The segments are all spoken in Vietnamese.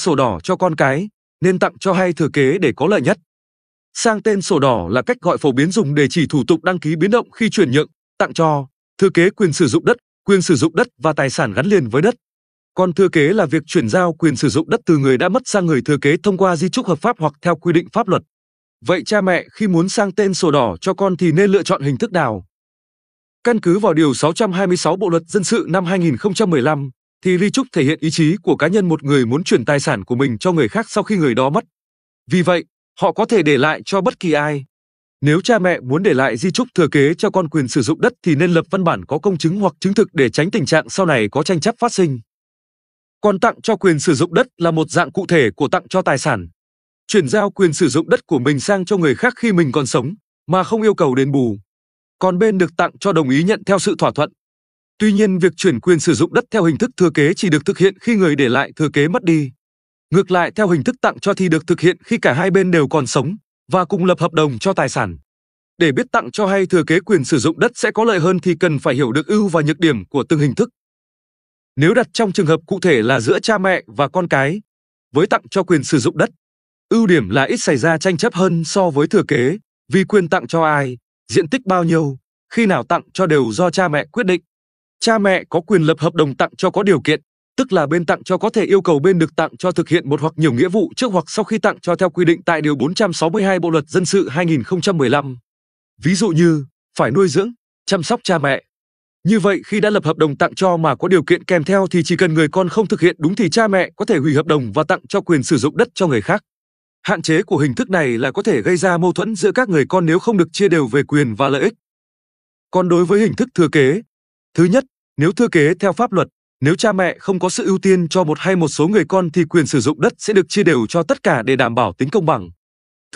sổ đỏ cho con cái, nên tặng cho hay thừa kế để có lợi nhất. Sang tên sổ đỏ là cách gọi phổ biến dùng để chỉ thủ tục đăng ký biến động khi chuyển nhượng, tặng cho, thừa kế quyền sử dụng đất, quyền sử dụng đất và tài sản gắn liền với đất. Còn thừa kế là việc chuyển giao quyền sử dụng đất từ người đã mất sang người thừa kế thông qua di trúc hợp pháp hoặc theo quy định pháp luật. Vậy cha mẹ khi muốn sang tên sổ đỏ cho con thì nên lựa chọn hình thức nào? Căn cứ vào điều 626 Bộ luật dân sự năm 2015, thì di trúc thể hiện ý chí của cá nhân một người muốn chuyển tài sản của mình cho người khác sau khi người đó mất. Vì vậy, họ có thể để lại cho bất kỳ ai. Nếu cha mẹ muốn để lại di trúc thừa kế cho con quyền sử dụng đất thì nên lập văn bản có công chứng hoặc chứng thực để tránh tình trạng sau này có tranh chấp phát sinh. Còn tặng cho quyền sử dụng đất là một dạng cụ thể của tặng cho tài sản. Chuyển giao quyền sử dụng đất của mình sang cho người khác khi mình còn sống mà không yêu cầu đền bù. Còn bên được tặng cho đồng ý nhận theo sự thỏa thuận Tuy nhiên việc chuyển quyền sử dụng đất theo hình thức thừa kế chỉ được thực hiện khi người để lại thừa kế mất đi. Ngược lại theo hình thức tặng cho thì được thực hiện khi cả hai bên đều còn sống và cùng lập hợp đồng cho tài sản. Để biết tặng cho hay thừa kế quyền sử dụng đất sẽ có lợi hơn thì cần phải hiểu được ưu và nhược điểm của từng hình thức. Nếu đặt trong trường hợp cụ thể là giữa cha mẹ và con cái, với tặng cho quyền sử dụng đất, ưu điểm là ít xảy ra tranh chấp hơn so với thừa kế, vì quyền tặng cho ai, diện tích bao nhiêu, khi nào tặng cho đều do cha mẹ quyết định cha mẹ có quyền lập hợp đồng tặng cho có điều kiện, tức là bên tặng cho có thể yêu cầu bên được tặng cho thực hiện một hoặc nhiều nghĩa vụ trước hoặc sau khi tặng cho theo quy định tại điều 462 Bộ luật dân sự 2015. Ví dụ như phải nuôi dưỡng, chăm sóc cha mẹ. Như vậy khi đã lập hợp đồng tặng cho mà có điều kiện kèm theo thì chỉ cần người con không thực hiện đúng thì cha mẹ có thể hủy hợp đồng và tặng cho quyền sử dụng đất cho người khác. Hạn chế của hình thức này là có thể gây ra mâu thuẫn giữa các người con nếu không được chia đều về quyền và lợi ích. Còn đối với hình thức thừa kế, Thứ nhất, nếu thừa kế theo pháp luật, nếu cha mẹ không có sự ưu tiên cho một hay một số người con thì quyền sử dụng đất sẽ được chia đều cho tất cả để đảm bảo tính công bằng.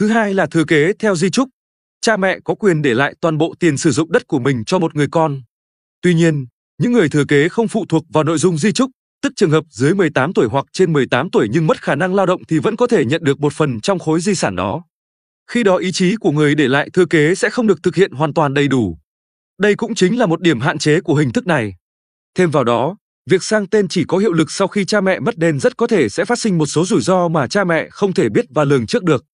Thứ hai là thừa kế theo di trúc. Cha mẹ có quyền để lại toàn bộ tiền sử dụng đất của mình cho một người con. Tuy nhiên, những người thừa kế không phụ thuộc vào nội dung di trúc, tức trường hợp dưới 18 tuổi hoặc trên 18 tuổi nhưng mất khả năng lao động thì vẫn có thể nhận được một phần trong khối di sản đó. Khi đó ý chí của người để lại thừa kế sẽ không được thực hiện hoàn toàn đầy đủ, đây cũng chính là một điểm hạn chế của hình thức này. Thêm vào đó, việc sang tên chỉ có hiệu lực sau khi cha mẹ mất nên rất có thể sẽ phát sinh một số rủi ro mà cha mẹ không thể biết và lường trước được.